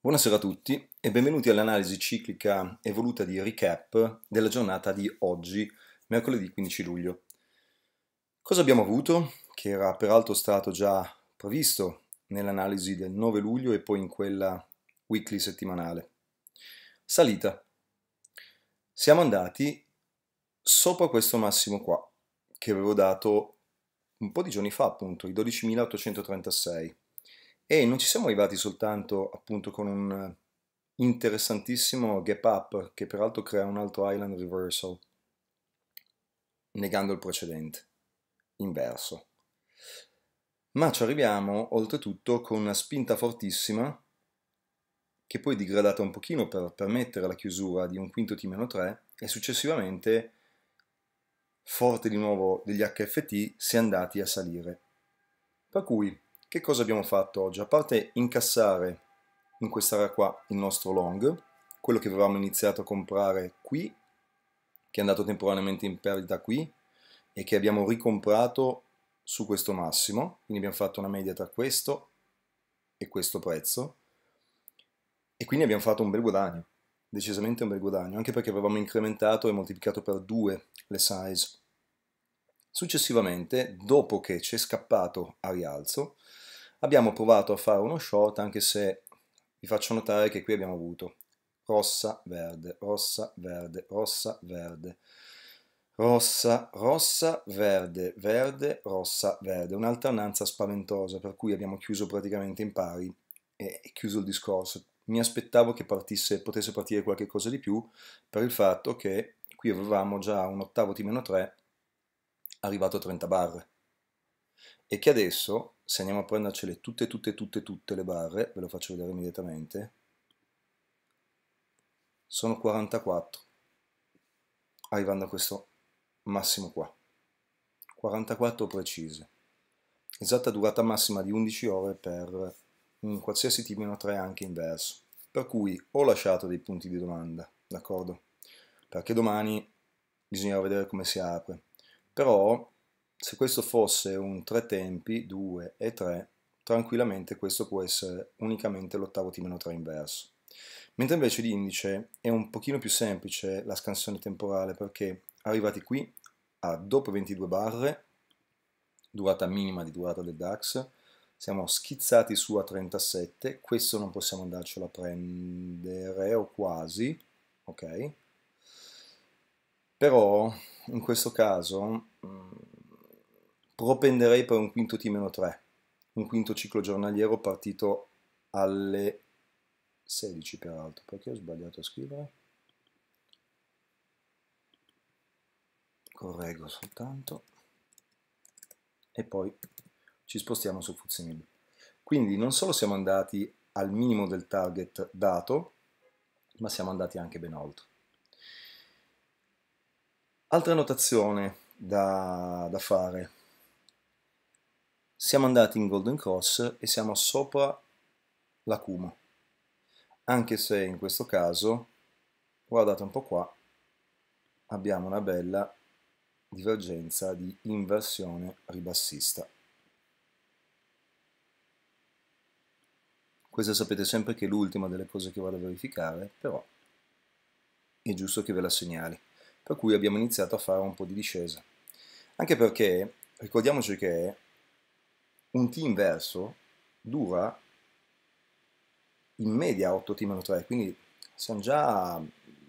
Buonasera a tutti e benvenuti all'analisi ciclica evoluta di recap della giornata di oggi, mercoledì 15 luglio. Cosa abbiamo avuto? Che era peraltro stato già previsto nell'analisi del 9 luglio e poi in quella weekly settimanale. Salita. Siamo andati sopra questo massimo qua, che avevo dato un po' di giorni fa appunto, i 12.836. E non ci siamo arrivati soltanto appunto con un interessantissimo gap up che peraltro crea un altro island reversal, negando il precedente, inverso. Ma ci arriviamo oltretutto con una spinta fortissima che poi è digradata un pochino per permettere la chiusura di un quinto T-3 e successivamente forte di nuovo degli HFT si è andati a salire. Per cui che cosa abbiamo fatto oggi? A parte incassare in quest'area qua il nostro long, quello che avevamo iniziato a comprare qui, che è andato temporaneamente in perdita qui, e che abbiamo ricomprato su questo massimo, quindi abbiamo fatto una media tra questo e questo prezzo, e quindi abbiamo fatto un bel guadagno, decisamente un bel guadagno, anche perché avevamo incrementato e moltiplicato per due le size Successivamente, dopo che ci è scappato a rialzo, abbiamo provato a fare uno short, anche se vi faccio notare che qui abbiamo avuto rossa, verde, rossa, verde, rossa, verde, rossa, rossa, verde, verde, rossa, verde. Un'alternanza spaventosa, per cui abbiamo chiuso praticamente in pari e chiuso il discorso. Mi aspettavo che partisse, potesse partire qualche cosa di più per il fatto che qui avevamo già un ottavo T-3 arrivato a 30 barre e che adesso, se andiamo a prendercele tutte, tutte, tutte, tutte le barre, ve lo faccio vedere immediatamente, sono 44, arrivando a questo massimo qua, 44 precise, esatta durata massima di 11 ore per un qualsiasi t 3 anche inverso, per cui ho lasciato dei punti di domanda, d'accordo? Perché domani bisognerà vedere come si apre però se questo fosse un tre tempi, 2 e 3, tranquillamente questo può essere unicamente l'ottavo T-3 inverso. Mentre invece l'indice è un pochino più semplice la scansione temporale perché arrivati qui a dopo 22 barre, durata minima di durata del DAX, siamo schizzati su a 37, questo non possiamo andarcelo a prendere o quasi, ok? però in questo caso mm, propenderei per un quinto T-3, un quinto ciclo giornaliero partito alle 16 peraltro, perché ho sbagliato a scrivere? Correggo soltanto e poi ci spostiamo su Fuzzimillo. Quindi non solo siamo andati al minimo del target dato, ma siamo andati anche ben oltre. Altra notazione da, da fare. Siamo andati in Golden Cross e siamo sopra la Kuma, anche se in questo caso, guardate un po' qua, abbiamo una bella divergenza di inversione ribassista. Questa sapete sempre che è l'ultima delle cose che vado a verificare, però è giusto che ve la segnali per cui abbiamo iniziato a fare un po' di discesa. Anche perché, ricordiamoci che un T inverso dura in media 8 T 3, quindi siamo già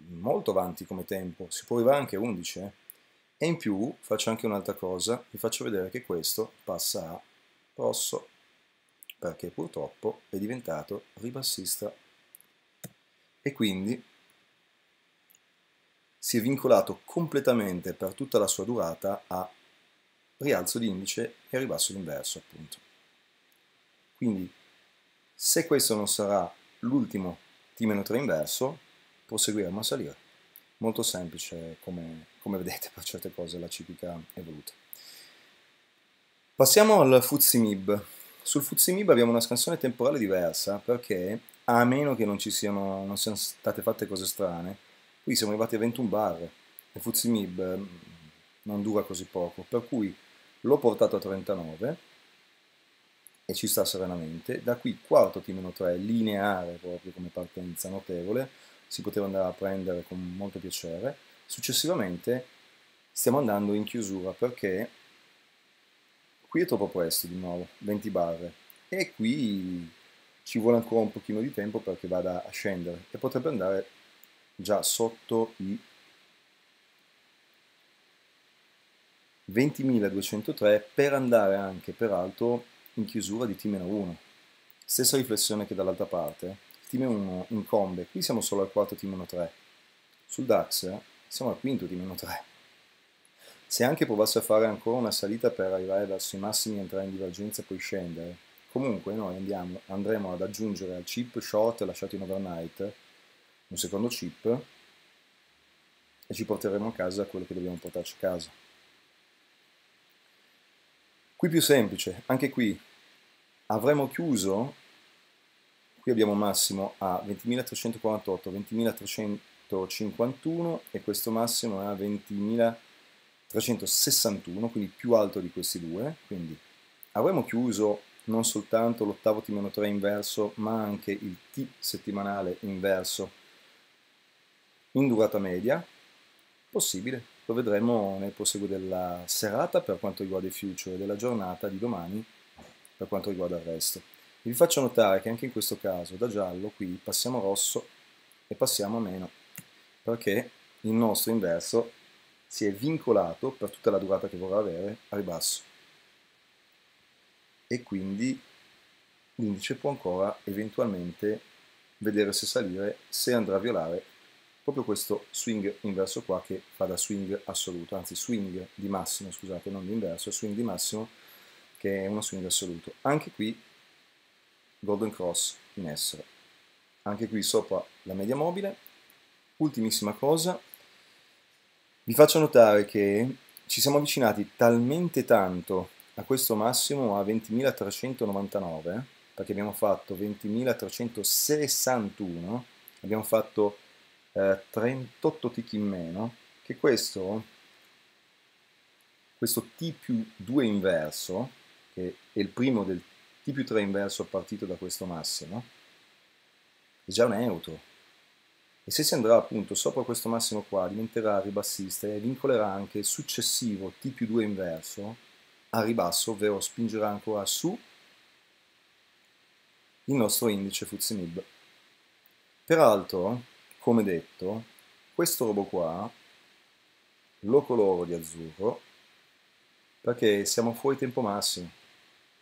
molto avanti come tempo, si può arrivare anche a 11. Eh. E in più faccio anche un'altra cosa, vi faccio vedere che questo passa a rosso, perché purtroppo è diventato ribassista. E quindi si è vincolato completamente per tutta la sua durata a rialzo di indice e ribasso d'inverso, appunto. Quindi, se questo non sarà l'ultimo T-3 inverso, proseguiremo a salire. Molto semplice, come, come vedete, per certe cose la ciclica è evoluta. Passiamo al Fuzimib. Sul Fuzimib abbiamo una scansione temporale diversa, perché, a meno che non, ci siano, non siano state fatte cose strane, Qui siamo arrivati a 21 bar e Fuzimib ehm, non dura così poco, per cui l'ho portato a 39 e ci sta serenamente. Da qui quarto T-3, lineare proprio come partenza, notevole, si poteva andare a prendere con molto piacere. Successivamente stiamo andando in chiusura perché qui è troppo presto di nuovo, 20 barre, e qui ci vuole ancora un pochino di tempo perché vada a scendere e potrebbe andare già sotto i 20.203 per andare anche peraltro in chiusura di T-1. Stessa riflessione che dall'altra parte, il T-1 incombe, qui siamo solo al quarto T-3, sul DAX siamo al quinto T-3. Se anche provasse a fare ancora una salita per arrivare verso i massimi, entrare in divergenza e poi scendere, comunque noi andiamo, andremo ad aggiungere al chip short lasciato in overnight un secondo chip e ci porteremo a casa quello che dobbiamo portarci a casa. Qui più semplice, anche qui avremo chiuso, qui abbiamo massimo a 20.348, 20.351 e questo massimo è a 20.361, quindi più alto di questi due, quindi avremo chiuso non soltanto l'ottavo T-3 inverso, ma anche il T settimanale inverso in durata media, possibile. Lo vedremo nel proseguo della serata per quanto riguarda i future e della giornata di domani per quanto riguarda il resto. Vi faccio notare che anche in questo caso da giallo qui passiamo rosso e passiamo a meno perché il nostro inverso si è vincolato per tutta la durata che vorrà avere a ribasso e quindi l'indice può ancora eventualmente vedere se salire se andrà a violare proprio questo swing inverso qua che fa da swing assoluto, anzi swing di massimo, scusate, non di inverso, swing di massimo che è uno swing assoluto. Anche qui Golden Cross in essere. Anche qui sopra la media mobile. Ultimissima cosa, vi faccio notare che ci siamo avvicinati talmente tanto a questo massimo a 20.399, perché abbiamo fatto 20.361, abbiamo fatto 38 eh, tick in meno, che questo, questo T più 2 inverso, che è il primo del T più 3 inverso partito da questo massimo, è già neutro. E se si andrà appunto sopra questo massimo qua, diventerà ribassista e vincolerà anche il successivo T più 2 inverso a ribasso, ovvero spingerà ancora su il nostro indice FTSE MIB. Peraltro, come detto, questo robo qua lo coloro di azzurro perché siamo fuori tempo massimo.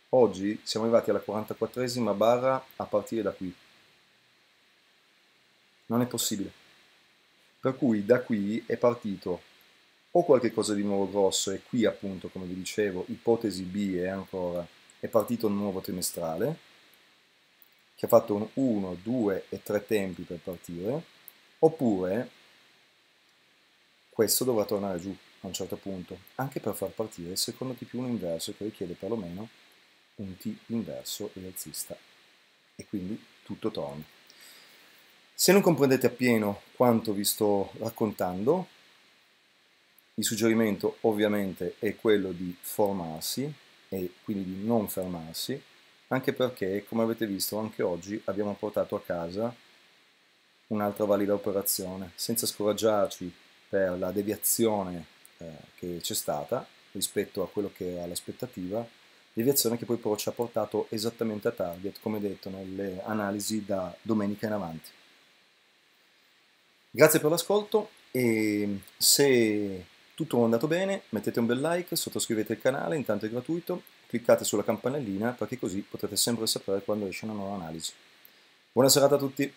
Oggi siamo arrivati alla 44esima barra a partire da qui. Non è possibile. Per cui da qui è partito o qualche cosa di nuovo grosso e qui appunto, come vi dicevo, ipotesi B è ancora, è partito un nuovo trimestrale che ha fatto 1, 2 e 3 tempi per partire Oppure questo dovrà tornare giù a un certo punto, anche per far partire il secondo T più un inverso che richiede perlomeno un T inverso e alzista. E quindi tutto torna. Se non comprendete appieno quanto vi sto raccontando, il suggerimento ovviamente è quello di formarsi e quindi di non fermarsi, anche perché, come avete visto, anche oggi abbiamo portato a casa un'altra valida operazione, senza scoraggiarci per la deviazione eh, che c'è stata rispetto a quello che era l'aspettativa, deviazione che poi però ci ha portato esattamente a target, come detto nelle analisi da domenica in avanti. Grazie per l'ascolto e se tutto è andato bene mettete un bel like, sottoscrivete il canale, intanto è gratuito, cliccate sulla campanellina perché così potete sempre sapere quando esce una nuova analisi. Buona serata a tutti!